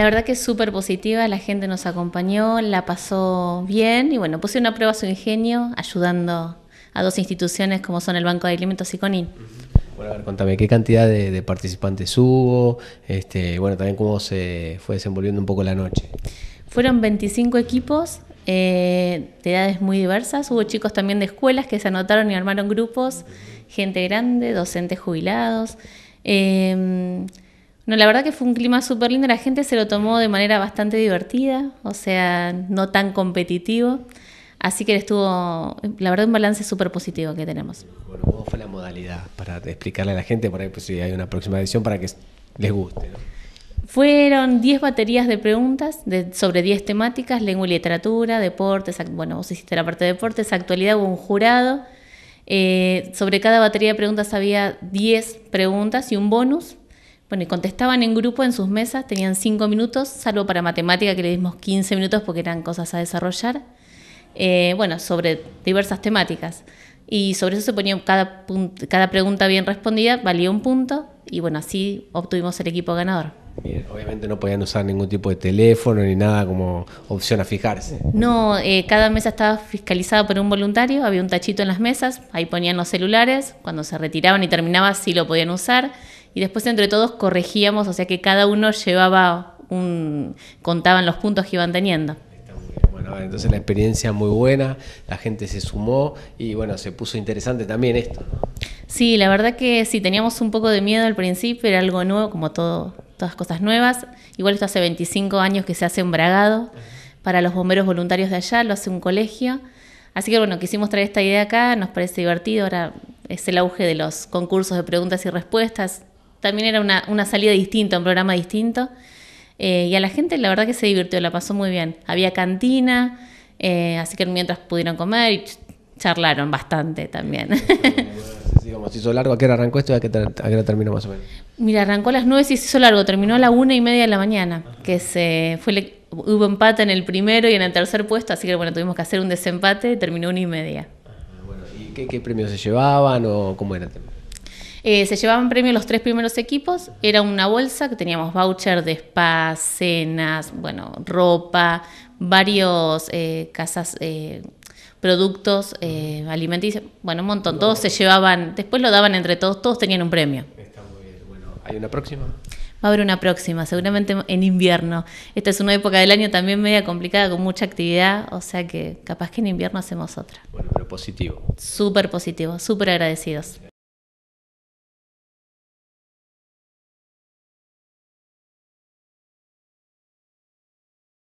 La verdad que es súper positiva, la gente nos acompañó, la pasó bien y bueno, puse una prueba a su ingenio ayudando a dos instituciones como son el Banco de Alimentos y CONIN. Bueno, a ver, contame, ¿qué cantidad de, participantes hubo? Este, bueno, también cómo se fue desenvolviendo un poco la noche. Fueron 25 equipos eh, de edades muy diversas. Hubo chicos también de escuelas que se anotaron y armaron grupos, gente grande, docentes jubilados. Em, no, la verdad que fue un clima súper lindo, la gente se lo tomó de manera bastante divertida, o sea, no tan competitivo. Así que estuvo, la verdad, un balance súper positivo que tenemos. Bueno, ¿cómo fue la modalidad? Para explicarle a la gente, por ahí pues, si hay una próxima edición, para que les guste. Fueron 10 baterías de preguntas sobre 10 temáticas, lengua y literatura, deportes, bueno, vos hiciste la parte de deportes, actualidad, hubo un jurado. Eh, sobre cada batería de preguntas había 10 preguntas y un bonus. Bueno, y contestaban en grupo en sus mesas, tenían cinco minutos, salvo para matemática que le dimos 15 minutos porque eran cosas a desarrollar. Eh, bueno, sobre diversas temáticas. Y sobre eso se ponía cada, cada pregunta bien respondida, valía un punto y bueno, así obtuvimos el equipo ganador. obviamente no podían usar ningún tipo de teléfono ni nada como opción a fijarse. No, eh, cada mesa estaba fiscalizada por un voluntario, había un tachito en las mesas, ahí ponían los celulares, cuando se retiraban y terminaba sí lo podían usar y después entre todos corregíamos, o sea que cada uno llevaba un, contaban los puntos que iban teniendo. Bueno, entonces la experiencia muy buena, la gente se sumó y bueno, se puso interesante también esto. Sí, la verdad que sí, teníamos un poco de miedo al principio, era algo nuevo, como todo, todas cosas nuevas. Igual esto hace 25 años que se hace un Bragado para los bomberos voluntarios de allá, lo hace un colegio. Así que bueno, quisimos traer esta idea acá, nos parece divertido, ahora es el auge de los concursos de preguntas y respuestas, también era una, una salida distinta, un programa distinto. Eh, y a la gente la verdad que se divirtió, la pasó muy bien. Había cantina, eh, así que mientras pudieron comer y charlaron bastante también. hizo largo, ¿a arrancó esto terminó más o menos? Mira, arrancó a las nueve y se hizo largo, terminó a la una y media de la mañana, que se fue hubo empate en el primero y en el tercer puesto, así que bueno, tuvimos que hacer un desempate y terminó una y media. Ah, ¿y qué, qué premios se llevaban o cómo era el tema? Eh, se llevaban premios los tres primeros equipos. Era una bolsa que teníamos voucher de spa, cenas, bueno, ropa, varios eh, casas, eh, productos alimenticios, bueno, un montón. Todos se llevaban, después lo daban entre todos, todos tenían un premio. Está muy bien. Bueno, ¿hay una próxima? Va a haber una próxima, seguramente en invierno. Esta es una época del año también media complicada, con mucha actividad, o sea que capaz que en invierno hacemos otra. Bueno, pero positivo. Súper positivo, súper agradecidos.